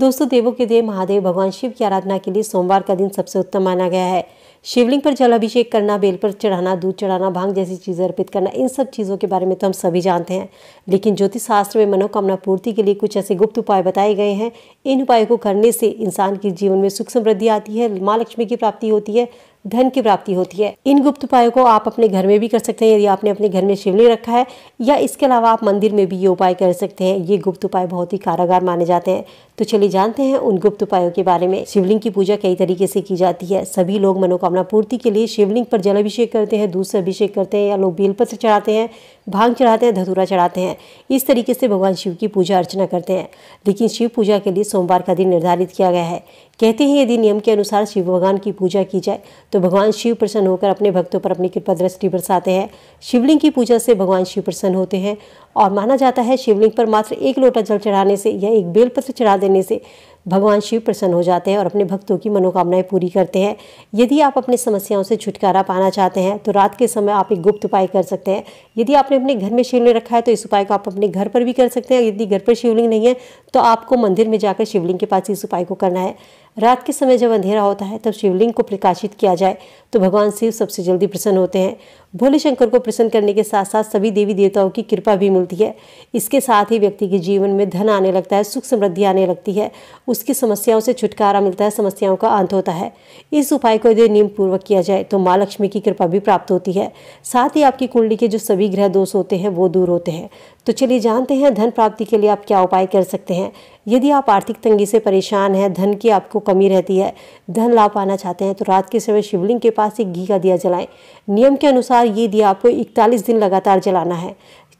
दोस्तों देवों के देव महादेव भगवान शिव की आराधना के लिए सोमवार का दिन सबसे उत्तम माना गया है शिवलिंग पर जल अभिषेक करना बेल पर चढ़ाना दूध चढ़ाना भांग जैसी चीज़ें अर्पित करना इन सब चीज़ों के बारे में तो हम सभी जानते हैं लेकिन ज्योतिष शास्त्र में मनोकामना पूर्ति के लिए कुछ ऐसे गुप्त उपाय बताए गए हैं इन उपायों को करने से इंसान के जीवन में सुख समृद्धि आती है माँ लक्ष्मी की प्राप्ति होती है धन की प्राप्ति होती है इन गुप्त उपायों को आप अपने घर में भी कर सकते हैं यदि आपने अपने घर में शिवलिंग रखा है या इसके अलावा आप मंदिर में भी ये उपाय कर सकते हैं ये गुप्त उपाय बहुत ही कारागार माने जाते हैं तो चलिए जानते हैं उन गुप्त उपायों के बारे में शिवलिंग की पूजा कई तरीके से की जाती है सभी लोग मनोकामना पूर्ति के लिए शिवलिंग पर जल अभिषेक करते हैं दूध से अभिषेक करते हैं या लोग बेलपत्र चढ़ाते हैं भांग चढ़ाते हैं धतूरा चढ़ाते हैं इस तरीके से भगवान शिव की पूजा अर्चना करते हैं लेकिन शिव पूजा के लिए सोमवार का दिन निर्धारित किया गया है कहते हैं यदि नियम के अनुसार शिव भगवान की पूजा की जाए तो भगवान शिव प्रसन्न होकर अपने भक्तों पर अपनी कृपा दृष्टि बरसाते हैं शिवलिंग की पूजा से भगवान शिव प्रसन्न होते हैं और माना जाता है शिवलिंग पर मात्र एक लोटा जल चढ़ाने से या एक बेलपत्र चढ़ा देने से भगवान शिव प्रसन्न हो जाते हैं और अपने भक्तों की मनोकामनाएं पूरी करते हैं यदि आप अपनी समस्याओं से छुटकारा पाना चाहते हैं तो रात के समय आप एक गुप्त उपाय कर सकते हैं यदि आपने अपने घर में शिवलिंग रखा है तो इस उपाय को आप अपने घर पर भी कर सकते हैं यदि घर पर शिवलिंग नहीं है तो आपको मंदिर में जाकर शिवलिंग के पास इस उपाय को करना है रात के समय जब अंधेरा होता है तब शिवलिंग को प्रकाशित किया जाए तो भगवान शिव सबसे जल्दी प्रसन्न होते हैं भोले शंकर को प्रसन्न करने के साथ साथ सभी देवी देवताओं की कृपा भी मिलती है इसके साथ ही व्यक्ति के जीवन में धन आने लगता है सुख समृद्धि आने लगती है उसकी समस्याओं से छुटकारा मिलता है समस्याओं का अंत होता है इस उपाय को यदि नियम पूर्वक किया जाए तो माँ लक्ष्मी की कृपा भी प्राप्त होती है साथ ही आपकी कुंडली के जो सभी ग्रह दोष होते हैं वो दूर होते हैं तो चलिए जानते हैं धन प्राप्ति के लिए आप क्या उपाय कर सकते हैं यदि आप आर्थिक तंगी से परेशान हैं धन की आपको कमी रहती है धन लाभ पाना चाहते हैं तो रात के समय शिवलिंग के पास एक घी का दिया जलाएं नियम के अनुसार ये दिया आपको इकतालीस दिन लगातार जलाना है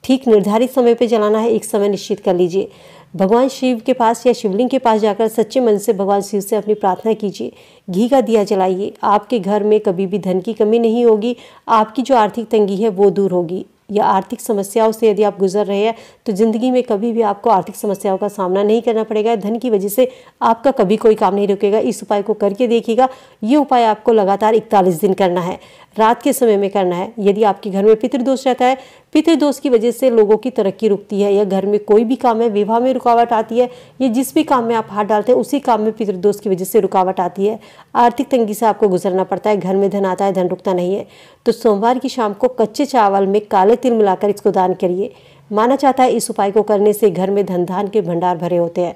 ठीक निर्धारित समय पर जलाना है एक समय निश्चित कर लीजिए भगवान शिव के पास या शिवलिंग के पास जाकर सच्चे मन से भगवान शिव से अपनी प्रार्थना कीजिए घी का दिया जलाइए आपके घर में कभी भी धन की कमी नहीं होगी आपकी जो आर्थिक तंगी है वो दूर होगी या आर्थिक समस्याओं से यदि आप गुजर रहे हैं तो ज़िंदगी में कभी भी आपको आर्थिक समस्याओं का सामना नहीं करना पड़ेगा धन की वजह से आपका कभी कोई काम नहीं रुकेगा इस उपाय को करके देखिएगा ये उपाय आपको लगातार इकतालीस दिन करना है रात के समय में करना है यदि आपके घर में पितृदोष रहता है पितृदोष की वजह से लोगों की तरक्की रुकती है या घर में कोई भी काम है विवाह में रुकावट आती है या जिस भी काम में आप हाथ डालते हैं उसी काम में पितृदोष की वजह से रुकावट आती है आर्थिक तंगी से आपको गुजरना पड़ता है घर में धन आता है धन रुकता नहीं है तो सोमवार की शाम को कच्चे चावल में काले साढ़े तिल मिलाकर इसको दान करिए माना जाता है इस उपाय को करने से घर में धन धान के भंडार भरे होते हैं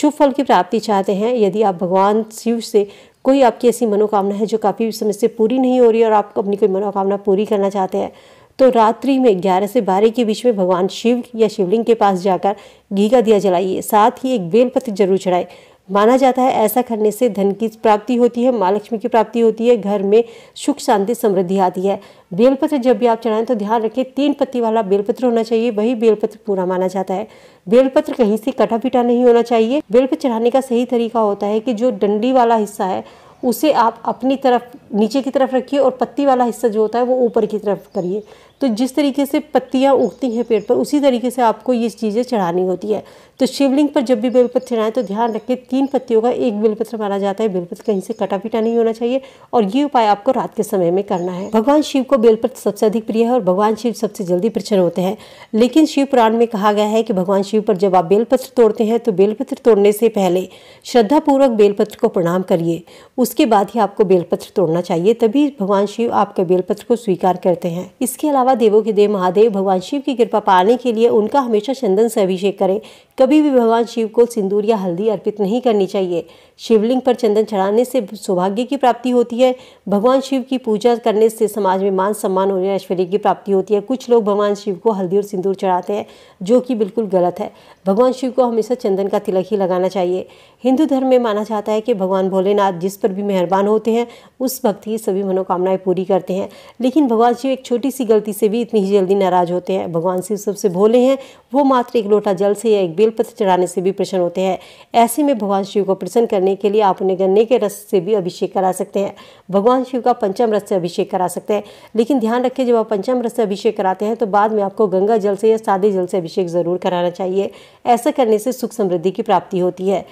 शुभ फल की प्राप्ति चाहते हैं यदि आप भगवान शिव से कोई आपकी ऐसी मनोकामना है जो काफ़ी समय से पूरी नहीं हो रही और आप अपनी कोई मनोकामना पूरी करना चाहते हैं तो रात्रि में 11 से 12 के बीच में भगवान शिव या शिवलिंग के पास जाकर घी का दिया जलाइए साथ ही एक बेलपत्र जरूर चढ़ाएं माना जाता है ऐसा करने से धन की प्राप्ति होती है माँ लक्ष्मी की प्राप्ति होती है घर में सुख शांति समृद्धि आती है बेलपत्र जब भी आप चढ़ाएं तो ध्यान रखें तीन पत्ती वाला बेलपत्र होना चाहिए वही बेलपत्र पूरा माना जाता है बेलपत्र कहीं से कटा पिटा नहीं होना चाहिए बेलपत्र चढ़ाने का सही तरीका होता है कि जो डंडी वाला हिस्सा है उसे आप अपनी तरफ नीचे की तरफ रखिए और पत्ती वाला हिस्सा जो होता है वो ऊपर की तरफ करिए तो जिस तरीके से पत्तियाँ उगती हैं पेड़ पर उसी तरीके से आपको ये चीज़ें चढ़ानी होती है तो शिवलिंग पर जब भी बेलपत्र चढ़ाएं तो ध्यान रखें तीन पत्तियों का एक बेलपत्र माना जाता है बेलपत्र कहीं से कटा पीटा नहीं होना चाहिए और ये उपाय आपको रात के समय में करना है भगवान शिव को बेलपत्र सबसे अधिक प्रिय है और भगवान शिव सबसे जल्दी प्रचन्न होते हैं लेकिन शिव पुराण में कहा गया है कि भगवान शिव पर जब आप बेलपत्र तोड़ते हैं तो बेलपत्र तोड़ने से पहले श्रद्धापूर्वक बेलपत्र को प्रणाम करिए उसके बाद ही आपको बेलपत्र तोड़ना चाहिए तभी भगवान शिव आपके बेलपत्र को स्वीकार करते हैं इसके अलावा अलावा देवों के देव महादेव भगवान शिव की कृपा पाने के लिए उनका हमेशा चंदन से अभिषेक करें कभी भी भगवान शिव को सिंदूर या हल्दी अर्पित नहीं करनी चाहिए शिवलिंग पर चंदन चढ़ाने से सौभाग्य की प्राप्ति होती है भगवान शिव की पूजा करने से समाज में मान सम्मान और ऐश्वर्य की प्राप्ति होती है कुछ लोग भगवान शिव को हल्दी और सिंदूर चढ़ाते हैं जो कि बिल्कुल गलत है भगवान शिव को हमेशा चंदन का तिलक ही लगाना चाहिए हिंदू धर्म में माना जाता है कि भगवान भोलेनाथ जिस पर भी मेहरबान होते हैं उस भक्ति की सभी मनोकामनाएं पूरी करते हैं लेकिन भगवान शिव एक छोटी सी गलती से भी इतनी ही जल्दी नाराज होते हैं भगवान शिव सबसे भोले हैं वो मात्र एक लोटा जल से या एक बेलपत्र चढ़ाने से भी प्रसन्न होते हैं ऐसे में भगवान शिव को प्रसन्न करने के लिए आप उन्हें गन्ने के रस से भी अभिषेक करा सकते हैं भगवान शिव का पंचम रस से अभिषेक करा सकते हैं लेकिन ध्यान रखें जब आप पंचम रस से अभिषेक कराते हैं तो बाद में आपको गंगा जल से या सादे जल से अभिषेक ज़रूर कराना चाहिए ऐसा करने से सुख समृद्धि की प्राप्ति होती है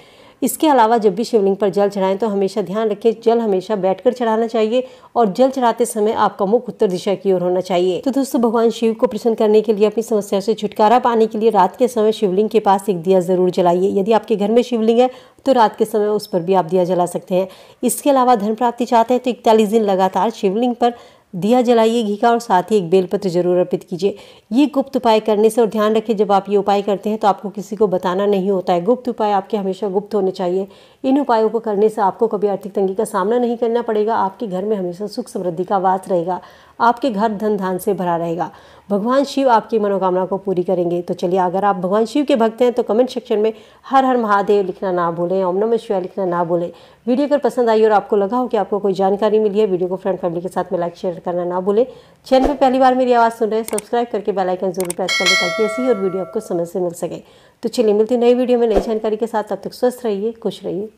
इसके अलावा जब भी शिवलिंग पर जल चढ़ाएं तो हमेशा ध्यान रखें जल हमेशा बैठकर चढ़ाना चाहिए और जल चढ़ाते समय आपका मुख उत्तर दिशा की ओर होना चाहिए तो दोस्तों भगवान शिव को प्रसन्न करने के लिए अपनी समस्या से छुटकारा पाने के लिए रात के समय शिवलिंग के पास एक दिया जरूर जलाइए यदि आपके घर में शिवलिंग है तो रात के समय उस पर भी आप दिया जला सकते हैं इसके अलावा धन प्राप्ति चाहते हैं तो इकतालीस दिन लगातार शिवलिंग पर दिया जलाइए घी का और साथ ही एक बेलपत्र जरूर अर्पित कीजिए ये गुप्त उपाय करने से और ध्यान रखिए जब आप ये उपाय करते हैं तो आपको किसी को बताना नहीं होता है गुप्त उपाय आपके हमेशा गुप्त होने चाहिए इन उपायों को करने से आपको कभी आर्थिक तंगी का सामना नहीं करना पड़ेगा आपके घर में हमेशा सुख समृद्धि का वास रहेगा आपके घर धन धान से भरा रहेगा भगवान शिव आपकी मनोकामना को पूरी करेंगे तो चलिए अगर आप भगवान शिव के भक्त हैं तो कमेंट सेक्शन में हर हर महादेव लिखना ना भूलें ओम नमः शिवाय लिखना ना भूलें वीडियो अगर पसंद आई और आपको लगा हो कि आपको कोई जानकारी मिली है वीडियो को फ्रेंड फैमिली के साथ में लाइक शेयर करना ना भूलें चैनल पर पहली बार मेरी आवाज़ सुन रहे हैं सब्सक्राइब करके बेलाइकन जरूर प्रेस कर लें ताकि ऐसी और वीडियो आपको समय से मिल सके तो चलिए मिलती नई वीडियो में नई जानकारी के साथ तब तक स्वस्थ रहिए खुश रहिए